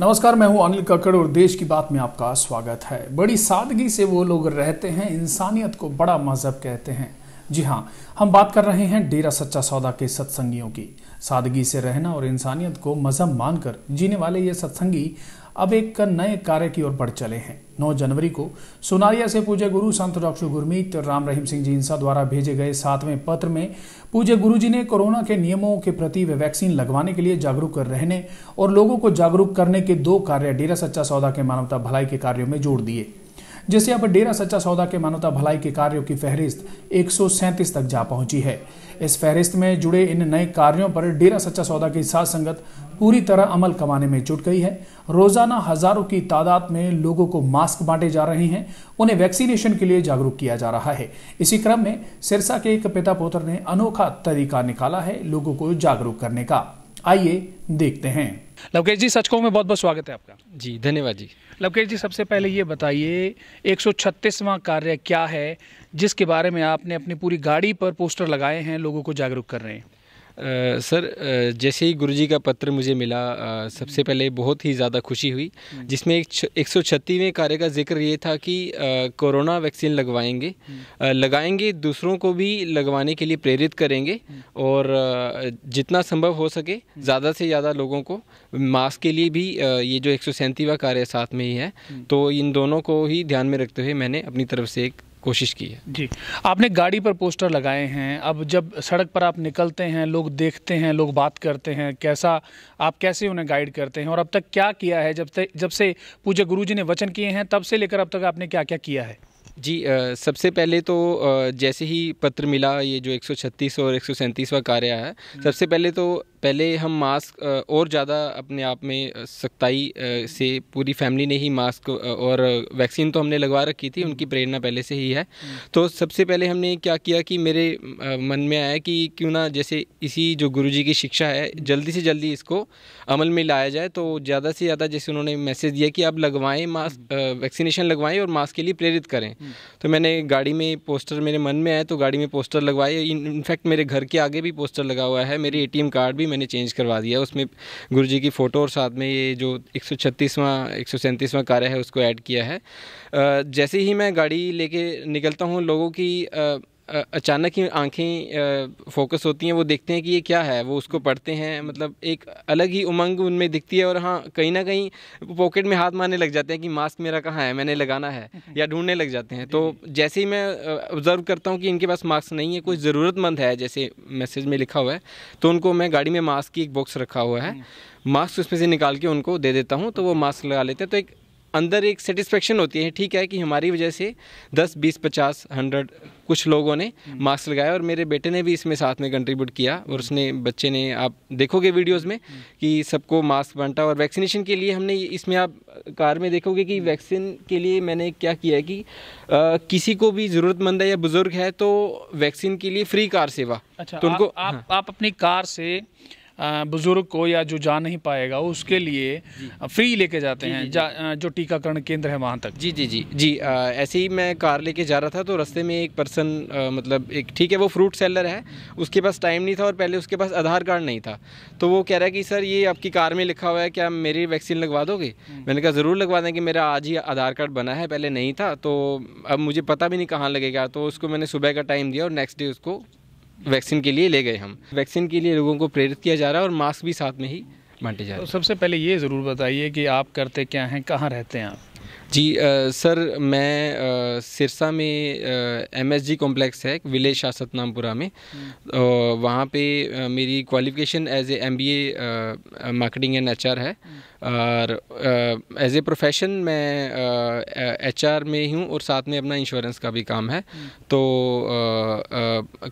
नमस्कार मैं हूं अनिल कक्कड़ और देश की बात में आपका स्वागत है बड़ी सादगी से वो लोग रहते हैं इंसानियत को बड़ा मजहब कहते हैं जी हाँ हम बात कर रहे हैं डेरा सच्चा सौदा के सत्संगियों की सादगी से रहना और इंसानियत को मजहब मानकर जीने वाले ये सत्संगी अब एक नए कार्य की ओर बढ़ चले हैं 9 जनवरी को सोनारिया से पूज्य गुरु संत डॉक्टर गुरमीत राम रहीम सिंह जी इंसा द्वारा भेजे गए सातवें पत्र में पूज्य गुरु जी ने कोरोना के नियमों के प्रति वे वैक्सीन लगवाने के लिए जागरूक रहने और लोगों को जागरूक करने के दो कार्य डेरा सच्चा सौदा के मानवता भलाई के कार्यों में जोड़ दिए जिससे अब डेरा सच्चा सौदा के मानवता भलाई के कार्यों की फहरिस्त एक तक जा पहुंची है इस फहरिस्त में जुड़े इन नए कार्यों पर डेरा सच्चा सौदा की साथ संगत पूरी तरह अमल कमाने में जुट गई है रोजाना हजारों की तादाद में लोगों को मास्क बांटे जा रहे हैं उन्हें वैक्सीनेशन के लिए जागरूक किया जा रहा है इसी क्रम में सिरसा के एक पिता पुत्र ने अनोखा तरीका निकाला है लोगों को जागरूक करने का आइए देखते हैं लवकेश जी सच कहूँ में बहुत बहुत स्वागत है आपका जी धन्यवाद जी लवकेश जी सबसे पहले ये बताइए 136वां कार्य क्या है जिसके बारे में आपने अपनी पूरी गाड़ी पर पोस्टर लगाए हैं लोगों को जागरूक कर रहे हैं सर जैसे ही गुरुजी का पत्र मुझे मिला सबसे पहले बहुत ही ज़्यादा खुशी हुई हम्म। जिसमें एक एक सौ छत्तीसवें कार्य का जिक्र ये था कि कोरोना वैक्सीन लगवाएंगे हम्म। लगाएंगे दूसरों को भी लगवाने के लिए प्रेरित करेंगे हम्म। और जितना संभव हो सके ज़्यादा से ज़्यादा लोगों को मास्क के लिए भी ये जो एक सौ कार्य साथ में ही है तो इन दोनों को ही ध्यान में रखते हुए मैंने अपनी तरफ से एक कोशिश की है जी आपने गाड़ी पर पोस्टर लगाए हैं अब जब सड़क पर आप निकलते हैं लोग देखते हैं लोग बात करते हैं कैसा आप कैसे उन्हें गाइड करते हैं और अब तक क्या किया है जब तक जब से पूज्य गुरु जी ने वचन किए हैं तब से लेकर अब तक आपने क्या क्या किया है जी आ, सबसे पहले तो आ, जैसे ही पत्र मिला ये जो 136 और एक सौ कार्य है हम्म। सबसे पहले तो पहले हम मास्क और ज़्यादा अपने आप में सख्ताई से पूरी फैमिली ने ही मास्क और वैक्सीन तो हमने लगवा रखी थी उनकी प्रेरणा पहले से ही है तो सबसे पहले हमने क्या किया कि मेरे मन में आया कि क्यों ना जैसे इसी जो गुरुजी की शिक्षा है जल्दी से जल्दी इसको अमल में लाया जाए तो ज़्यादा से ज़्यादा जैसे उन्होंने मैसेज दिया कि आप लगवाएँ मास्क वैक्सीनेशन लगवाएं और मास्क के लिए प्रेरित करें तो मैंने गाड़ी में पोस्टर मेरे मन में आया तो गाड़ी में पोस्टर लगवाए इनफैक्ट मेरे घर के आगे भी पोस्टर लगा हुआ है मेरे ए कार्ड भी मैंने चेंज करवा दिया उसमें गुरु जी की फ़ोटो और साथ में ये जो एक सौ छत्तीसवाँ एक सौ सैंतीसवाँ कार्य है उसको ऐड किया है जैसे ही मैं गाड़ी लेके निकलता हूँ लोगों की अचानक ही आंखें फोकस होती हैं वो देखते हैं कि ये क्या है वो उसको पढ़ते हैं मतलब एक अलग ही उमंग उनमें दिखती है और हाँ कहीं ना कहीं पॉकेट में हाथ मारने लग जाते हैं कि मास्क मेरा कहाँ है मैंने लगाना है या ढूंढने लग जाते हैं तो जैसे ही मैं ऑब्ज़र्व करता हूँ कि इनके पास मास्क नहीं है कोई ज़रूरतमंद है जैसे मैसेज में लिखा हुआ है तो उनको मैं गाड़ी में मास्क की एक बॉक्स रखा हुआ है मास्क उसमें से निकाल के उनको दे देता हूँ तो वो मास्क लगा लेते हैं तो एक अंदर एक सेटिस्फेक्शन होती है ठीक है कि हमारी वजह से दस बीस पचास हंड्रेड कुछ लोगों ने मास्क हम्म। लगाया और मेरे बेटे ने भी इसमें साथ में कंट्रीब्यूट किया और उसने बच्चे ने आप देखोगे वीडियोस में हम्म। कि सबको मास्क बांटा और वैक्सीनेशन के लिए हमने इसमें आप कार में देखोगे कि वैक्सीन हम्म। के लिए मैंने क्या किया है कि आ, किसी को भी ज़रूरतमंद है या बुज़ुर्ग है तो वैक्सीन के लिए फ्री कार सेवा अच्छा, तो उनको आप, आप, हाँ। आप अपनी कार से बुज़ुर्ग को या जो जा नहीं पाएगा उसके लिए फ्री लेके जाते हैं जो टीकाकरण केंद्र है वहाँ तक जी जी जी जी ऐसे ही मैं कार लेके जा रहा था तो रस्ते में एक पर्सन मतलब एक ठीक है वो फ्रूट सेलर है उसके पास टाइम नहीं था और पहले उसके पास आधार कार्ड नहीं था तो वो कह रहा है कि सर ये आपकी कार में लिखा हुआ है क्या मेरी वैक्सीन लगवा दोगे हम्म। मैंने कहा ज़रूर लगवा दें कि मेरा आज ही आधार कार्ड बना है पहले नहीं था तो अब मुझे पता भी नहीं कहाँ लगेगा तो उसको मैंने सुबह का टाइम दिया और नेक्स्ट डे उसको वैक्सीन के लिए ले गए हम वैक्सीन के लिए लोगों को प्रेरित किया जा रहा है और मास्क भी साथ में ही बांटे जा रहे हैं तो सबसे पहले ये ज़रूर बताइए कि आप करते क्या हैं कहाँ रहते हैं आप जी आ, सर मैं आ, सिरसा में एम एस जी कॉम्प्लेक्स है विलेज शासत नामपुरा में हम्म। वहाँ पे आ, मेरी qualification as a M B A marketing and H R है हम्म। और एज ए प्रोफेशन मैं एच आर में ही हूँ और साथ में अपना इंश्योरेंस का भी काम है हम्म। तो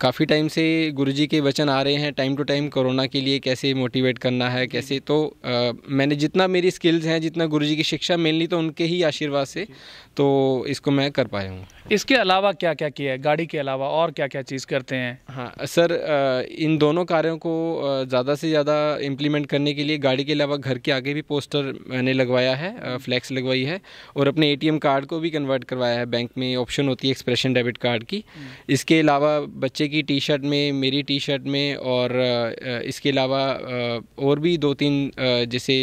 काफ़ी टाइम से गुरु जी के वचन आ रहे हैं टाइम टू टाइम कोरोना के लिए कैसे मोटिवेट करना है हम्म। कैसे तो मैंने जितना मेरी स्किल्स हैं जितना गुरु जी की शिक्षा मेनली तो उनके ही आशीर्वाद से तो इसको मैं कर पाया हूँ इसके अलावा क्या क्या किया है गाड़ी के अलावा और क्या क्या चीज़ करते हैं हाँ सर इन दोनों कार्यों को ज़्यादा से ज़्यादा इम्प्लीमेंट करने के लिए गाड़ी के अलावा घर के आगे भी पोस्टर मैंने लगवाया है फ्लैक्स लगवाई है और अपने एटीएम कार्ड को भी कन्वर्ट करवाया है बैंक में ऑप्शन होती है एक्सप्रेशन डेबिट कार्ड की हम्म। इसके अलावा बच्चे की टी शर्ट में मेरी टी शर्ट में और इसके अलावा और भी दो तीन जैसे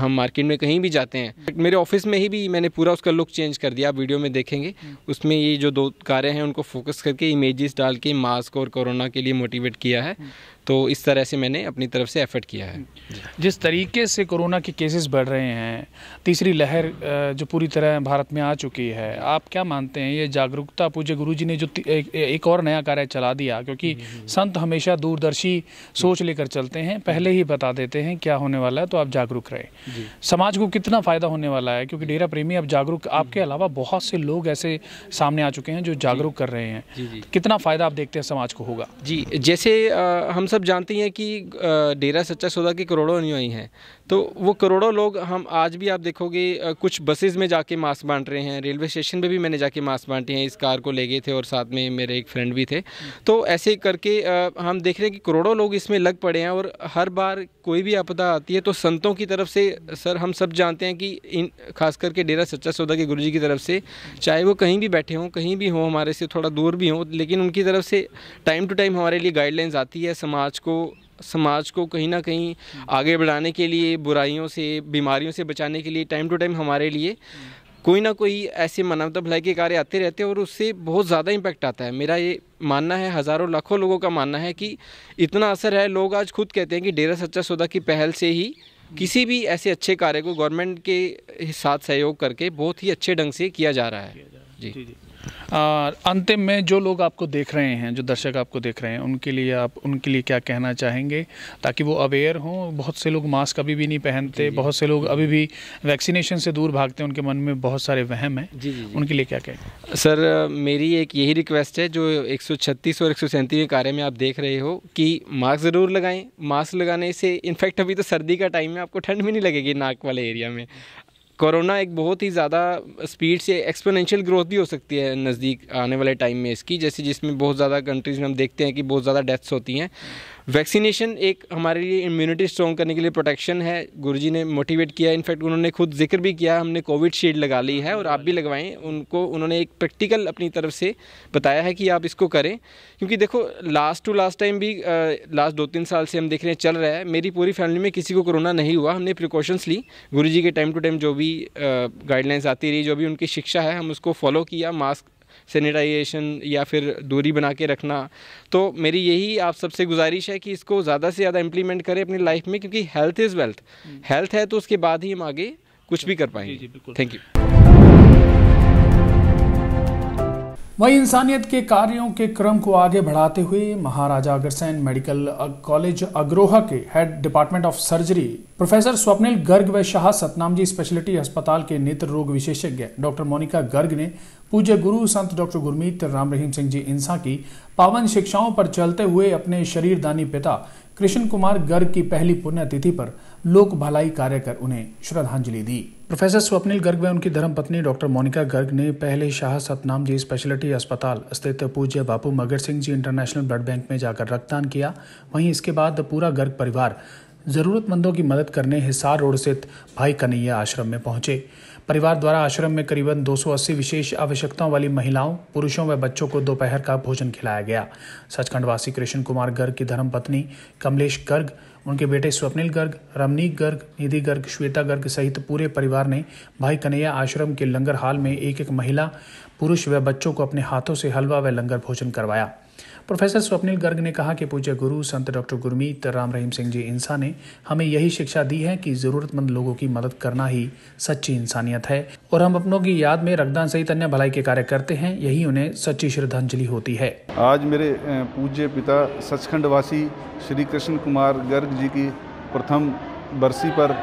हम मार्केट में कहीं भी जाते हैं मेरे ऑफिस में ही भी मैंने पूरा उसका लुक चेंज कर दिया आप वीडियो में देखेंगे हम्म। उसमें ये जो दो कारें हैं उनको फोकस करके इमेजेस डाल के मास्क और कोरोना के लिए मोटिवेट किया है हम्म। तो इस तरह से मैंने अपनी तरफ से एफर्ट किया है हम्म। जिस तरीके से कोरोना के केसेस बढ़ रहे हैं तीसरी लहर जो पूरी तरह भारत में आ चुकी है आप क्या मानते हैं ये जागरूकता पूज्य गुरु जी ने जो एक और नया कार्य चला दिया क्योंकि संत हमेशा दूरदर्शी सोच लेकर चलते हैं पहले ही बता देते हैं क्या होने वाला है तो आप जागरूक जागरूक रहे समाज को कितना फ़ायदा होने वाला है क्योंकि डेरा प्रेमी अब जागरूक आपके अलावा बहुत से लोग ऐसे सामने आ चुके हैं जो जागरूक कर रहे हैं जी, जी। कितना फ़ायदा आप देखते हैं समाज को होगा जी जैसे आ, हम सब जानते हैं कि डेरा सच्चा सौदा के करोड़ों अनुयायी हैं तो वो करोड़ों लोग हम आज भी आप देखोगे कुछ बसेज़ में जाके मास्क बांट रहे हैं रेलवे स्टेशन पे भी मैंने जाके मास्क बांटे हैं इस कार को ले गए थे और साथ में मेरे एक फ्रेंड भी थे तो ऐसे करके हम देख रहे हैं कि करोड़ों लोग इसमें लग पड़े हैं और हर बार कोई भी आपदा आती है तो संतों की तरफ से सर हम सब जानते हैं कि इन खास करके डेरा सच्चा सौदा के गुरु की तरफ से चाहे वो कहीं भी बैठे हों कहीं भी हों हमारे से थोड़ा दूर भी हों लेकिन उनकी तरफ से टाइम टू टाइम हमारे लिए गाइडलाइंस आती है समाज को समाज को कहीं ना कहीं आगे बढ़ाने के लिए बुराइयों से बीमारियों से बचाने के लिए टाइम टू टाइम हमारे लिए कोई ना कोई ऐसे मानवता भलाई के कार्य आते रहते हैं और उससे बहुत ज़्यादा इम्पैक्ट आता है मेरा ये मानना है हज़ारों लाखों लोगों का मानना है कि इतना असर है लोग आज खुद कहते हैं कि डेरा सच्चा सौदा की पहल से ही किसी भी ऐसे अच्छे कार्य को गवर्नमेंट के साथ सहयोग करके बहुत ही अच्छे ढंग से किया जा रहा है जी, जी, जी। अंतिम में जो लोग आपको देख रहे हैं जो दर्शक आपको देख रहे हैं उनके लिए आप उनके लिए क्या कहना चाहेंगे ताकि वो अवेयर हों बहुत से लोग मास्क अभी भी नहीं पहनते बहुत से लोग अभी भी वैक्सीनेशन से दूर भागते हैं उनके मन में बहुत सारे वहम हैं जी, जी, उनके लिए क्या कहें सर मेरी एक यही रिक्वेस्ट है जो एक और एक के कार्य में आप देख रहे हो कि मास्क ज़रूर लगाएं मास्क लगाने से इनफैक्ट अभी तो सर्दी का टाइम है आपको ठंड भी नहीं लगेगी नाक वाले एरिया में कोरोना एक बहुत ही ज़्यादा स्पीड से एक्सपोनेंशियल ग्रोथ भी हो सकती है नज़दीक आने वाले टाइम में इसकी जैसे जिसमें बहुत ज़्यादा कंट्रीज़ में हम देखते हैं कि बहुत ज़्यादा डेथ्स होती हैं वैक्सीनेशन एक हमारे लिए इम्यूनिटी स्ट्रॉन्ग करने के लिए प्रोटेक्शन है गुरुजी ने मोटिवेट किया इनफैक्ट उन्होंने खुद जिक्र भी किया हमने कोविड शील्ड लगा ली है और आप भी लगवाएं उनको उन्होंने एक प्रैक्टिकल अपनी तरफ से बताया है कि आप इसको करें क्योंकि देखो लास्ट टू लास्ट टाइम भी लास्ट दो तीन साल से हम देख रहे हैं चल रहा है मेरी पूरी फैमिली में किसी को कोरोना नहीं हुआ हमने प्रिकॉशंस ली गुरु के टाइम टू टाइम जो भी गाइडलाइंस आती रही जो भी उनकी शिक्षा है हम उसको फॉलो किया मास्क सैनिटाइजेशन या फिर दूरी बना के रखना तो मेरी यही आप सबसे गुजारिश है कि इसको ज़्यादा से ज़्यादा इम्प्लीमेंट करें अपनी लाइफ में क्योंकि हेल्थ इज़ वेल्थ हेल्थ है तो उसके बाद ही हम आगे कुछ भी कर पाएंगे थैंक यू वहीं इंसानियत के कार्यों के क्रम को आगे बढ़ाते हुए महाराजा अग्रसेन मेडिकल कॉलेज अग्रोहा के head department of surgery professor Swapnil Garg व शाह सतनाम जी स्पेशलिटी अस्पताल के नेत्र रोग विशेषज्ञ डॉक्टर मोनिका गर्ग ने पूज्य गुरु संत डॉक्टर गुरमीत राम रहीम सिंह जी इंसा की पावन शिक्षाओं पर चलते हुए अपने शरीरदानी पिता कृष्ण कुमार गर्ग की पहली पुण्यतिथि पर लोक भलाई कार्य कर उन्हें श्रद्धांजलि दी प्रोफेसर स्वप्निल गर्ग व उनकी धर्मपत्नी डॉक्टर मोनिका गर्ग ने पहले शाह सतनाम जी स्पेशलिटी अस्पताल स्थित पूज्य Bapu Magar Singh ji international blood bank में जाकर रक्तदान किया वहीं इसके बाद पूरा गर्ग परिवार जरूरतमंदों की मदद करने हिसार रोड स्थित भाई कन्हैया आश्रम में पहुंचे परिवार द्वारा आश्रम में करीबन 280 विशेष आवश्यकताओं वाली महिलाओं पुरुषों व बच्चों को दोपहर का भोजन खिलाया गया सचखंडवासी कृष्ण कुमार गर्ग की धर्मपत्नी कमलेश गर्ग उनके बेटे स्वप्निल गर्ग रमनीक गर्ग निधि गर्ग श्वेता गर्ग सहित पूरे परिवार ने भाई कन्हैया आश्रम के लंगर हाल में एक एक महिला पुरुष व बच्चों को अपने हाथों से हलवा व लंगर भोजन करवाया प्रोफेसर स्वप्निल गर्ग ने कहा कि पूज्य गुरु संत डॉक्टर गुरमीत राम रहीम सिंह जी इंसा ने हमें यही शिक्षा दी है कि ज़रूरतमंद लोगों की मदद करना ही सच्ची इंसानियत है और हम अपनों की याद में रक्तदान सहित अन्य भलाई के कार्य करते हैं यही उन्हें सच्ची श्रद्धांजलि होती है आज मेरे पूज्य पिता वासी श्री कृष्ण कुमार गर्ग जी की प्रथम बरसी पर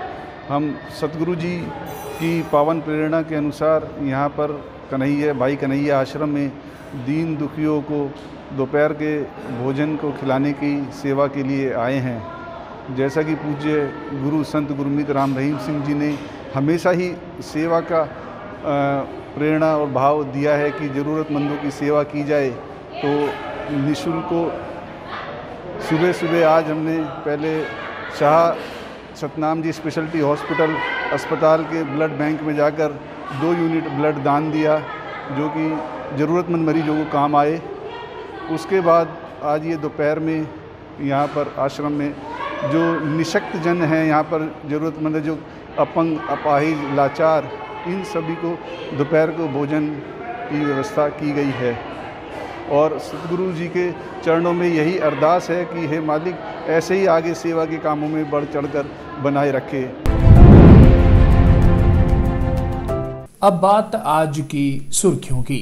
हम सतगुरु जी की पावन प्रेरणा के अनुसार यहाँ पर कन्हैया भाई कन्हैया आश्रम में दीन दुखियों को दोपहर के भोजन को खिलाने की सेवा के लिए आए हैं जैसा कि पूज्य गुरु संत गुरमीत राम रहीम सिंह जी ने हमेशा ही सेवा का प्रेरणा और भाव दिया है कि ज़रूरतमंदों की सेवा की जाए तो निशुल्क सुबह सुबह आज हमने पहले शाह सतनाम जी स्पेशलिटी हॉस्पिटल अस्पताल के ब्लड बैंक में जाकर दो यूनिट ब्लड दान दिया जो कि ज़रूरतमंद मरीजों को काम आए उसके बाद आज ये दोपहर में यहाँ पर आश्रम में जो निशक्त जन हैं यहाँ पर ज़रूरतमंद जो अपंग अपाहिज लाचार इन सभी को दोपहर को भोजन की व्यवस्था की गई है और सतगुरु जी के चरणों में यही अरदास है कि हे मालिक ऐसे ही आगे सेवा के कामों में बढ़ चढ़कर बनाए रखे अब बात आज की सुर्खियों की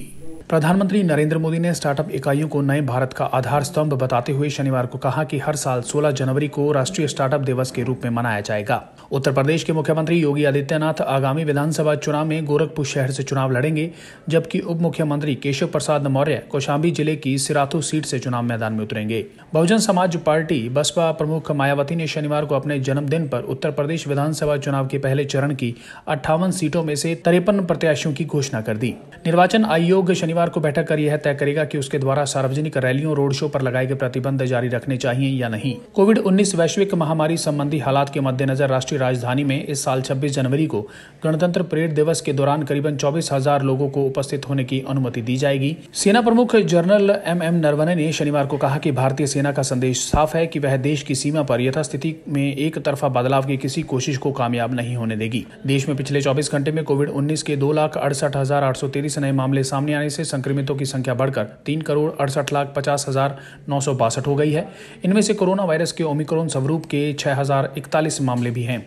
प्रधानमंत्री नरेंद्र मोदी ने स्टार्टअप इकाइयों को नए भारत का आधार स्तंभ बताते हुए शनिवार को कहा कि हर साल 16 जनवरी को राष्ट्रीय स्टार्टअप दिवस के रूप में मनाया जाएगा उत्तर प्रदेश के मुख्यमंत्री योगी आदित्यनाथ आगामी विधानसभा चुनाव में गोरखपुर शहर से चुनाव लड़ेंगे जबकि उप मुख्यमंत्री केशव प्रसाद मौर्य कौशाम्बी जिले की सिराथू सीट से चुनाव मैदान में उतरेंगे बहुजन समाज पार्टी बसपा प्रमुख मायावती ने शनिवार को अपने जन्मदिन पर उत्तर प्रदेश विधानसभा चुनाव के पहले चरण की अट्ठावन सीटों में से तिरपन प्रत्याशियों की घोषणा कर दी निर्वाचन आयोग शनिवार शनिवार को बैठक कर यह तय करेगा कि उसके द्वारा सार्वजनिक रैलियों रोड शो पर लगाए गए प्रतिबंध जारी रखने चाहिए या नहीं कोविड 19 वैश्विक महामारी संबंधी हालात के मद्देनजर राष्ट्रीय राजधानी में इस साल 26 जनवरी को गणतंत्र परेड दिवस के दौरान करीबन चौबीस हजार लोगों को उपस्थित होने की अनुमति दी जाएगी सेना प्रमुख जनरल एम एम नरवने ने शनिवार को कहा कि भारतीय सेना का संदेश साफ है कि वह देश की सीमा पर यथास्थिति में एक तरफा बदलाव की किसी कोशिश को कामयाब नहीं होने देगी देश में पिछले चौबीस घंटे में कोविड उन्नीस के दो लाख अड़सठ हजार आठ सौ तेईस नए मामले सामने आने से संक्रमितों की संख्या बढ़कर तीन करोड़ अड़सठ लाख पचास हजार नौ सौ बासठ हो गई है इनमें से कोरोना वायरस के ओमिक्रोन स्वरूप के छह हजार इकतालीस मामले भी हैं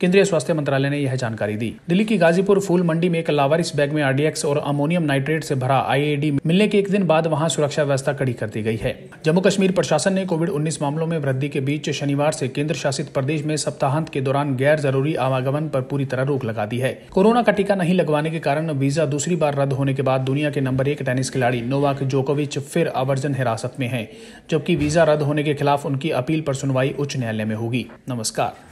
केंद्रीय स्वास्थ्य मंत्रालय ने यह जानकारी दी दिल्ली की गाजीपुर फूल मंडी में एक लावारिस बैग में आरडीएक्स और अमोनियम नाइट्रेट से भरा आईएडी मिलने के एक दिन बाद वहां सुरक्षा व्यवस्था कड़ी कर दी गई है जम्मू कश्मीर प्रशासन ने कोविड उन्नीस मामलों में वृद्धि के बीच शनिवार से केंद्र शासित प्रदेश में सप्ताहांत के दौरान गैर जरूरी आवागमन पर पूरी तरह रोक लगा दी है कोरोना का टीका नहीं लगवाने के कारण वीजा दूसरी बार रद्द होने के बाद दुनिया के नंबर एक टेनिस खिलाड़ी नोवाक जोकोविच फिर आवर्जन हिरासत में है जबकि वीजा रद्द होने के खिलाफ उनकी अपील पर सुनवाई उच्च न्यायालय में होगी नमस्कार